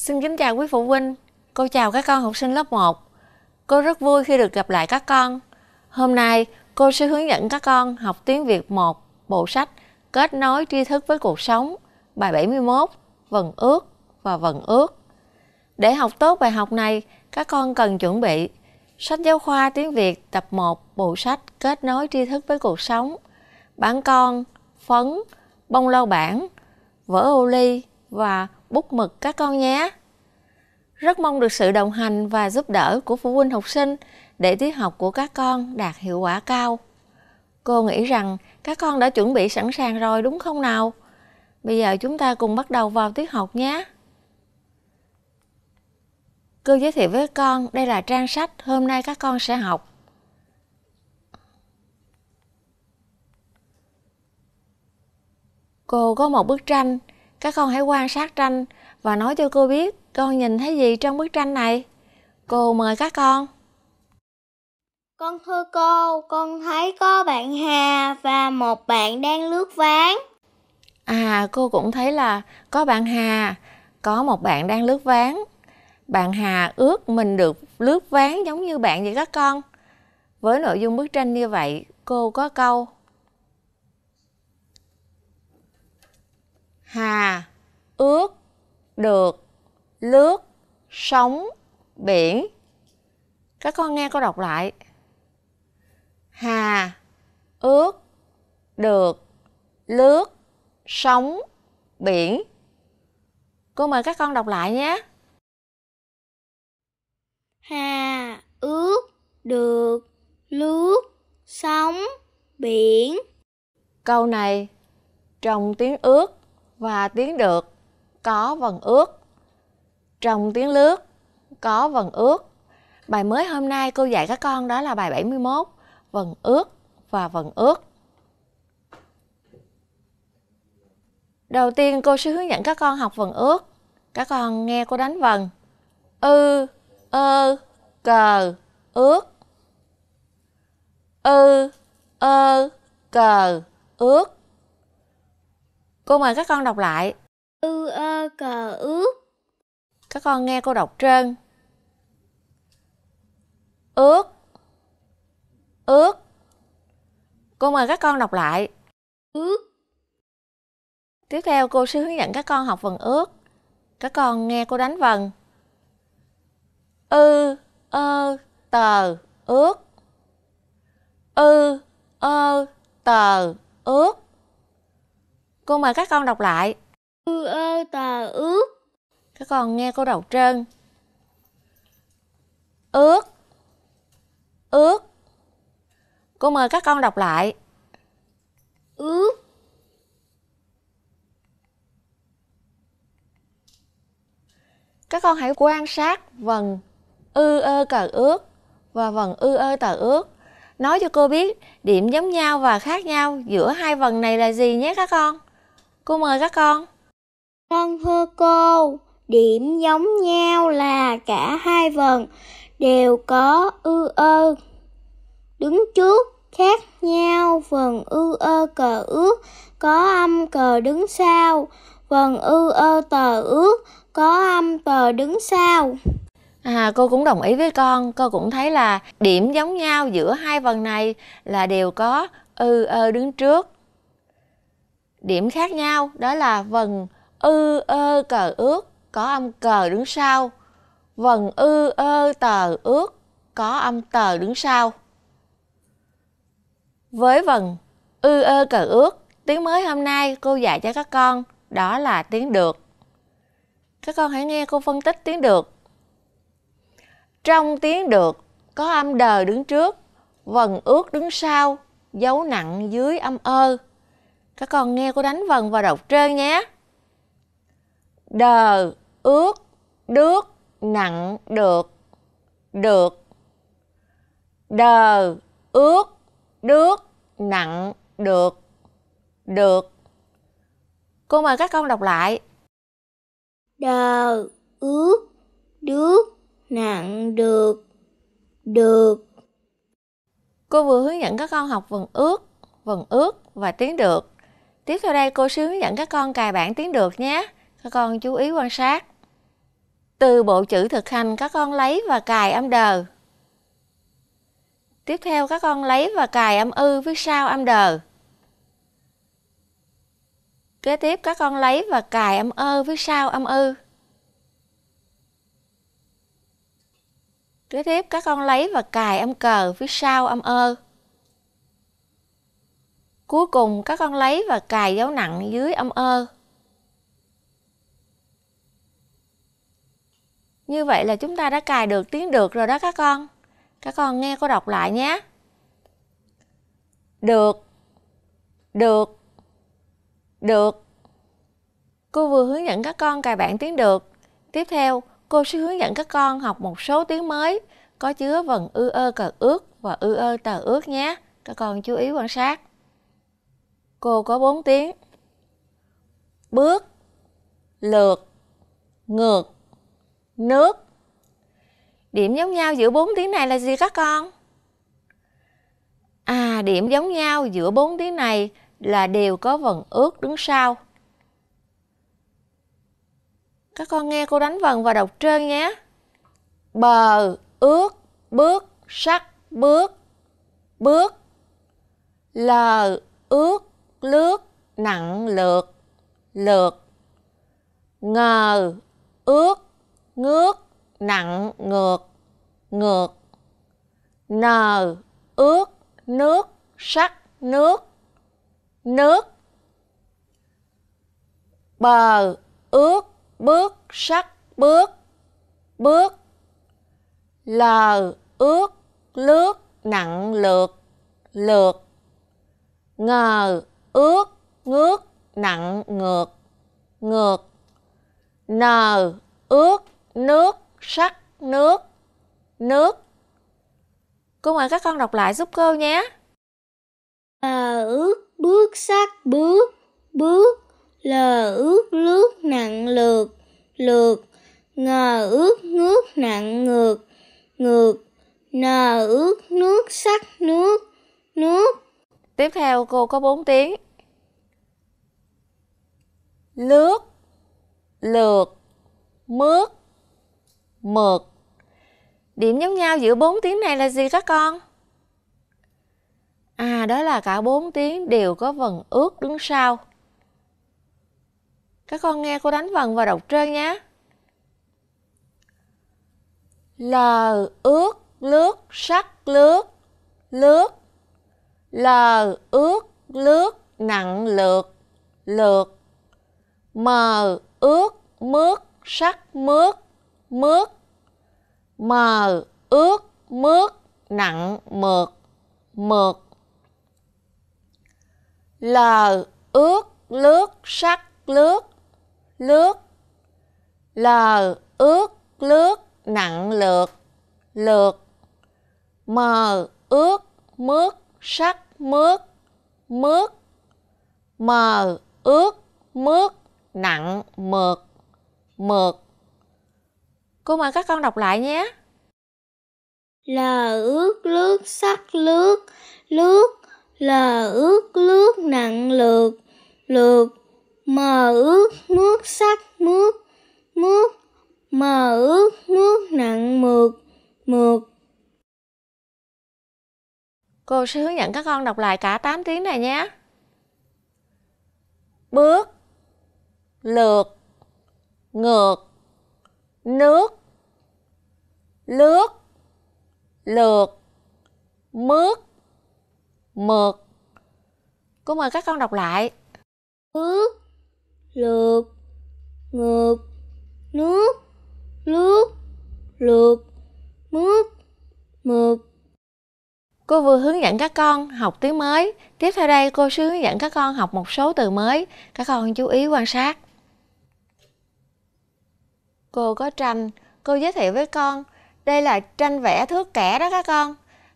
Xin kính chào quý phụ huynh. Cô chào các con học sinh lớp 1. Cô rất vui khi được gặp lại các con. Hôm nay, cô sẽ hướng dẫn các con học tiếng Việt 1, bộ sách Kết nối tri thức với cuộc sống, bài 71, vần ước và vần ước. Để học tốt bài học này, các con cần chuẩn bị sách giáo khoa tiếng Việt tập 1, bộ sách Kết nối tri thức với cuộc sống, bản con, phấn, bông lau bản, vở ô ly và bút mực các con nhé. Rất mong được sự đồng hành và giúp đỡ của phụ huynh học sinh để tiết học của các con đạt hiệu quả cao. Cô nghĩ rằng các con đã chuẩn bị sẵn sàng rồi đúng không nào? Bây giờ chúng ta cùng bắt đầu vào tiết học nhé. Cô giới thiệu với con đây là trang sách hôm nay các con sẽ học. Cô có một bức tranh, các con hãy quan sát tranh và nói cho cô biết con nhìn thấy gì trong bức tranh này? Cô mời các con. Con thưa cô, con thấy có bạn Hà và một bạn đang lướt ván. À, cô cũng thấy là có bạn Hà, có một bạn đang lướt ván. Bạn Hà ước mình được lướt ván giống như bạn vậy các con. Với nội dung bức tranh như vậy, cô có câu Hà ước được lướt sóng biển các con nghe cô đọc lại hà ước được lướt sóng biển cô mời các con đọc lại nhé hà ước được lướt sóng biển câu này trong tiếng ước và tiếng được có vần ước trong tiếng lướt có vần ước. Bài mới hôm nay cô dạy các con đó là bài 71, vần ước và vần ước. Đầu tiên cô sẽ hướng dẫn các con học vần ước. Các con nghe cô đánh vần. Ư, ơ, cờ, ước. Ư, ơ, cờ, ước. Cô mời các con đọc lại. Ư, ơ, cờ, ước các con nghe cô đọc trơn Ước. Ước. Cô mời các con đọc lại. Ước. Tiếp theo cô sẽ hướng dẫn các con học phần ước. Các con nghe cô đánh vần. Ư, ơ, tờ, ước. Ư, ơ, tờ, ước. Cô mời các con đọc lại. Ư, ơ, tờ, ước các con nghe câu đầu trơn ước ước cô mời các con đọc lại ước các con hãy quan sát vần ư ơ cờ ước và vần ư ơ tờ ước nói cho cô biết điểm giống nhau và khác nhau giữa hai vần này là gì nhé các con cô mời các con con thưa cô Điểm giống nhau là cả hai vần đều có ư ơ. Đứng trước khác nhau vần ư ơ cờ ước có âm cờ đứng sau vần ư ơ tờ ước có âm tờ đứng sau à cô cũng đồng ý với con cô cũng thấy là điểm giống nhau giữa hai vần này là đều có ư ơ đứng trước điểm khác nhau đó là vần ư ơ cờ ước có âm cờ đứng sau. Vần ư ơ tờ ước có âm tờ đứng sau. Với vần ư ơ cờ ước, tiếng mới hôm nay cô dạy cho các con đó là tiếng được. Các con hãy nghe cô phân tích tiếng được. Trong tiếng được có âm đờ đứng trước, vần ước đứng sau, dấu nặng dưới âm ơ. Các con nghe cô đánh vần vào đọc trơn nhé. Đờ ước, đước, nặng, được, được. Đờ, ước, đước, nặng, được, được. Cô mời các con đọc lại. Đờ, ước, đước, nặng, được, được. Cô vừa hướng dẫn các con học vần ước, vần ước và tiếng được. Tiếp theo đây cô sẽ hướng dẫn các con cài bản tiếng được nhé. Các con chú ý quan sát. Từ bộ chữ thực hành các con lấy và cài âm đờ. Tiếp theo các con lấy và cài âm ư phía sau âm đờ. Kế tiếp các con lấy và cài âm ơ phía sau âm ư. Kế tiếp các con lấy và cài âm cờ phía sau âm ơ. Cuối cùng các con lấy và cài dấu nặng dưới âm ơ. Như vậy là chúng ta đã cài được tiếng được rồi đó các con. Các con nghe cô đọc lại nhé. Được. Được. Được. Cô vừa hướng dẫn các con cài bản tiếng được. Tiếp theo, cô sẽ hướng dẫn các con học một số tiếng mới có chứa vần ư ơ cờ ước và ư ơ tờ ước nhé. Các con chú ý quan sát. Cô có 4 tiếng. Bước, lượt, ngược, nước. Điểm giống nhau giữa bốn tiếng này là gì các con? À, điểm giống nhau giữa bốn tiếng này là đều có vần ướt đứng sau. Các con nghe cô đánh vần và đọc trơn nhé. Bờ, ướt, bước, sắt, bước, bước. Lờ, ướt, lướt, nặng, lượt, lượt. Ngờ, ướt, ngước nặng ngược ngược nờ ướt nước sắt nước nước bờ ướt bước sắt bước bước lờ ướt lướt nặng lượt lượt ngờ ướt ngước nặng ngược ngược nờ ướt nước sắc nước nước cô mời các con đọc lại giúp cô nhé ờ ướt bước sắc bước bước lờ ướt lướt nặng lượt lượt ngờ ướt nước nặng ngược ngược nờ ướt nước sắc nước nước tiếp theo cô có 4 tiếng lướt lượt mướt mượt. Điểm giống nhau giữa bốn tiếng này là gì các con? À, đó là cả bốn tiếng đều có vần ướt đứng sau. Các con nghe cô đánh vần và đọc trơn nhé. L ướt lướt sắc lướt lướt L ướt lướt nặng lượt lượt M ướt mướt sắc mướt mướt mờ ướt mướt nặng mượt mượt lờ ướt lướt sắc lướt lướt lờ ướt lướt nặng lượt lượt mờ ướt mướt sắc mướt mướt mờ ướt mướt nặng mượt mượt Cô mời các con đọc lại nhé. Lờ ướt lướt sắc lướt, lướt, lờ ướt lướt nặng lượt, lượt, mờ ướt mướt sắc mướt, mướt, mờ ướt mướt nặng mượt, mượt. Cô sẽ hướng dẫn các con đọc lại cả 8 tiếng này nhé. Bước, lượt, ngược, nước lướt lượt mướt mượt cô mời các con đọc lại ướt lượt ngược nước lướt lượt mướt mượt cô vừa hướng dẫn các con học tiếng mới tiếp theo đây cô sẽ hướng dẫn các con học một số từ mới các con chú ý quan sát Cô có tranh, cô giới thiệu với con, đây là tranh vẽ thước kẻ đó các con.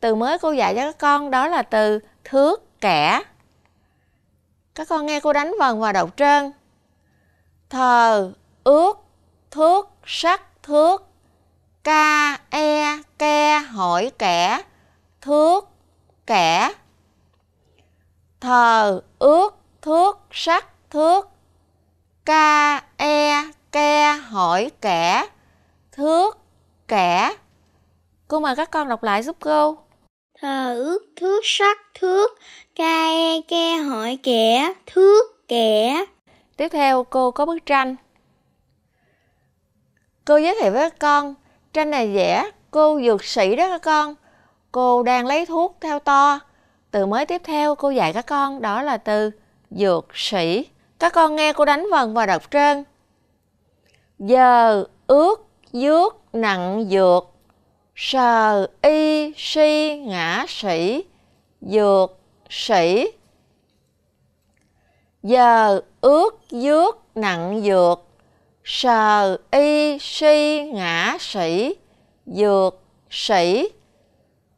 Từ mới cô dạy cho các con đó là từ thước kẻ. Các con nghe cô đánh vần vào đầu trơn. Thờ, ước, thước, sắc, thước, ca, e, ke, hỏi kẻ, thước, kẻ. Thờ, ước, thước, sắc, thước, ca, e, ke hỏi kẻ thước kẻ cô mời các con đọc lại giúp cô thờ ước thước sắc thước ke ke hỏi kẻ thước kẻ tiếp theo cô có bức tranh cô giới thiệu với các con tranh này vẽ cô dược sĩ đó các con cô đang lấy thuốc theo to từ mới tiếp theo cô dạy các con đó là từ dược sĩ các con nghe cô đánh vần và đọc trơn giờ ước dước nặng dược sờ y si ngã sĩ dược sĩ giờ ước dước nặng dược sờ y si ngã sĩ dược sĩ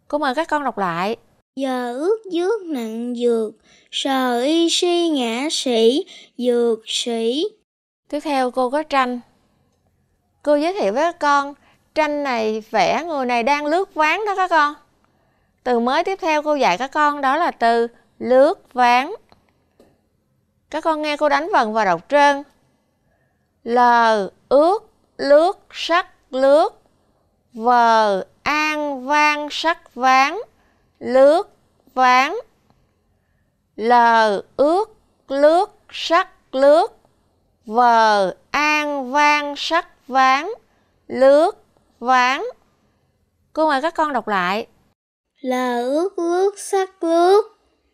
cô mời các con đọc lại giờ ước dước nặng dược sờ y si ngã sĩ dược sĩ tiếp theo cô có tranh Cô giới thiệu với các con, tranh này vẽ người này đang lướt ván đó các con. Từ mới tiếp theo cô dạy các con đó là từ lướt ván. Các con nghe cô đánh vần và đọc trơn. L, ước, lướt, sắc, lướt. V, an, vang, sắc, ván, lướt, ván. L, ước, lướt, sắc, lướt. V, an, vang, sắc, ván, lướt, ván. Cô mời các con đọc lại. Là ướt lướt sắc lướt,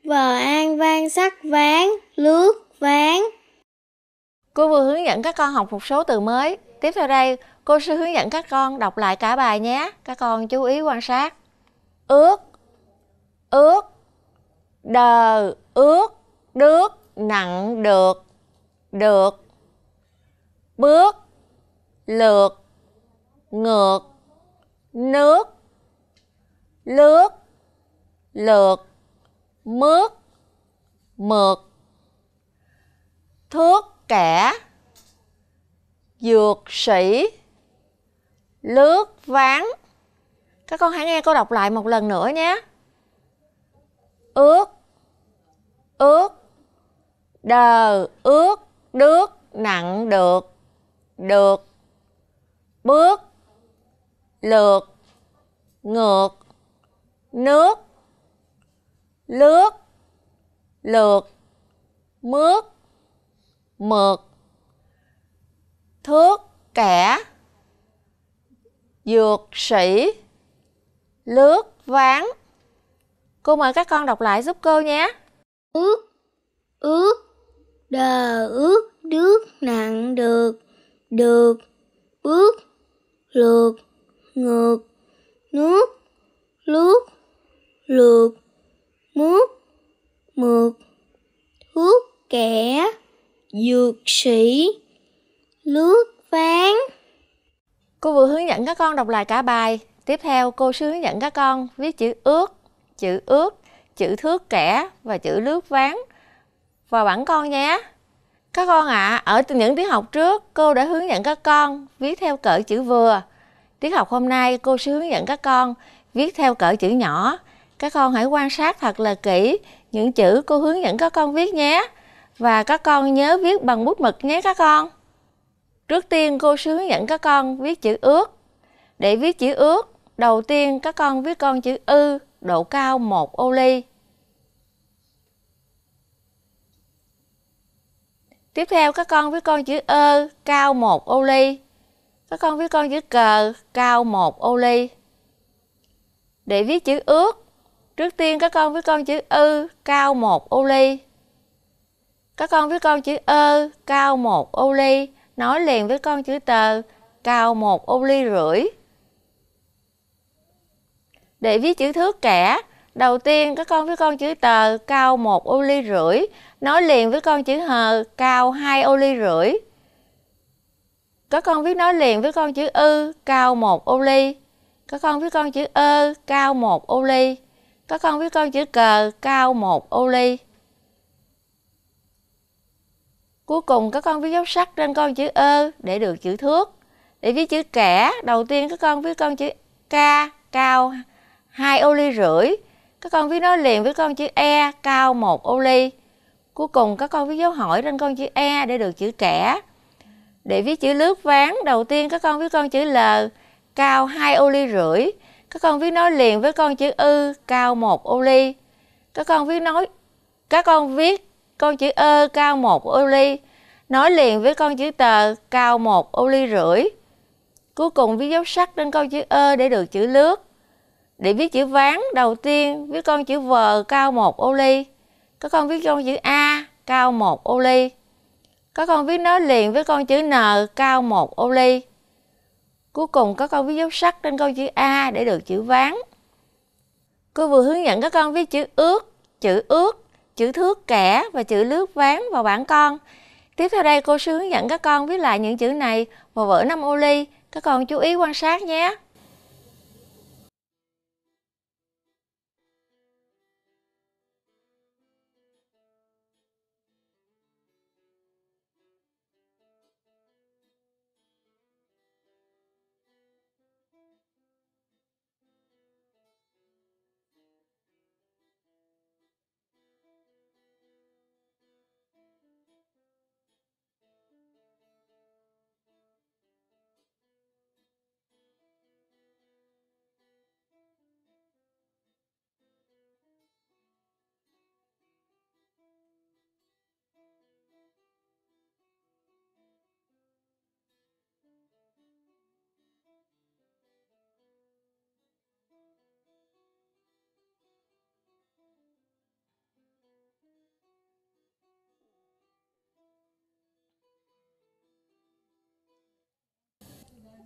vờ an vang sắc ván, lướt, ván. Cô vừa hướng dẫn các con học một số từ mới. Tiếp theo đây, cô sẽ hướng dẫn các con đọc lại cả bài nhé. Các con chú ý quan sát. ướt ướt đờ, ướt đước, nặng, được, được. Bước, lượt ngược nước lướt lượt mướt mượt thước kẻ dược sĩ lướt ván các con hãy nghe cô đọc lại một lần nữa nhé ướt ướt đờ ướt đước nặng được được bước lượt ngược nước lướt lượt mướt mượt thước kẻ dược sĩ lướt ván cô mời các con đọc lại giúp cô nhé ước ước đờ ước nước nặng được được bước lượt ngược nước lướt lượt mướt mượt thuốc kẻ dược sĩ lướt ván cô vừa hướng dẫn các con đọc lại cả bài tiếp theo cô sẽ hướng dẫn các con viết chữ ước chữ ước chữ thước kẻ và chữ lướt ván vào bảng con nhé các con ạ, à, ở những tiết học trước, cô đã hướng dẫn các con viết theo cỡ chữ vừa. Tiết học hôm nay, cô sẽ hướng dẫn các con viết theo cỡ chữ nhỏ. Các con hãy quan sát thật là kỹ những chữ cô hướng dẫn các con viết nhé. Và các con nhớ viết bằng bút mực nhé các con. Trước tiên, cô sẽ hướng dẫn các con viết chữ ước. Để viết chữ ước, đầu tiên các con viết con chữ ư, độ cao 1 ô ly. Tiếp theo các con viết con chữ ơ cao một ô ly. Các con viết con chữ cờ cao một ô ly. Để viết chữ ước, trước tiên các con viết con chữ ư cao một ô ly. Các con viết con chữ ơ cao một ô ly, nói liền với con chữ tờ cao một ô ly rưỡi. Để viết chữ thước kẻ, Đầu tiên các con với con chữ tờ cao 1 ô ly rưỡi, nói liền với con chữ hờ cao 2 ô ly rưỡi. Các con viết nói liền với con chữ ư cao 1 ô ly. Các con viết con chữ ơ cao 1 ô ly. Các con viết con chữ cờ cao 1 ô ly. Cuối cùng các con viết dấu sắc trên con chữ ơ để được chữ thước. Để viết chữ kẻ, đầu tiên các con viết con chữ k cao 2 ô ly rưỡi các con viết nối liền với con chữ e cao một ô ly cuối cùng các con viết dấu hỏi trên con chữ e để được chữ trẻ để viết chữ lướt ván đầu tiên các con viết con chữ l cao hai ô ly rưỡi các con viết nói liền với con chữ ư cao một ô ly các con viết nói các con viết con chữ ơ cao một ô ly nói liền với con chữ tờ cao một ô ly rưỡi cuối cùng viết dấu sắc trên con chữ ơ để được chữ lướt để viết chữ ván đầu tiên viết con chữ V cao một ô ly. Các con viết con chữ A cao một ô ly. Các con viết nối liền với con chữ N cao một ô ly. Cuối cùng các con viết dấu sắc trên con chữ A để được chữ ván. Cô vừa hướng dẫn các con viết chữ ước, chữ ước, chữ thước kẻ và chữ lướt ván vào bảng con. Tiếp theo đây cô sẽ hướng dẫn các con viết lại những chữ này vào vở năm ô ly. Các con chú ý quan sát nhé.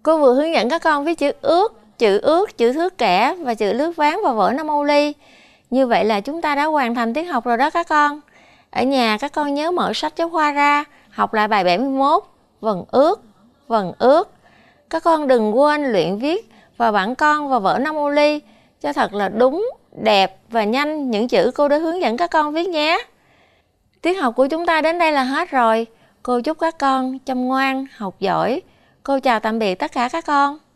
cô vừa hướng dẫn các con viết chữ ước chữ ước chữ thước kẻ và chữ lướt ván và vở năm ô ly như vậy là chúng ta đã hoàn thành tiết học rồi đó các con ở nhà các con nhớ mở sách giáo khoa ra học lại bài 71 vần ước vần ước các con đừng quên luyện viết và bản con và vở năm ô ly cho thật là đúng đẹp và nhanh những chữ cô đã hướng dẫn các con viết nhé tiết học của chúng ta đến đây là hết rồi cô chúc các con chăm ngoan học giỏi Cô chào tạm biệt tất cả các con.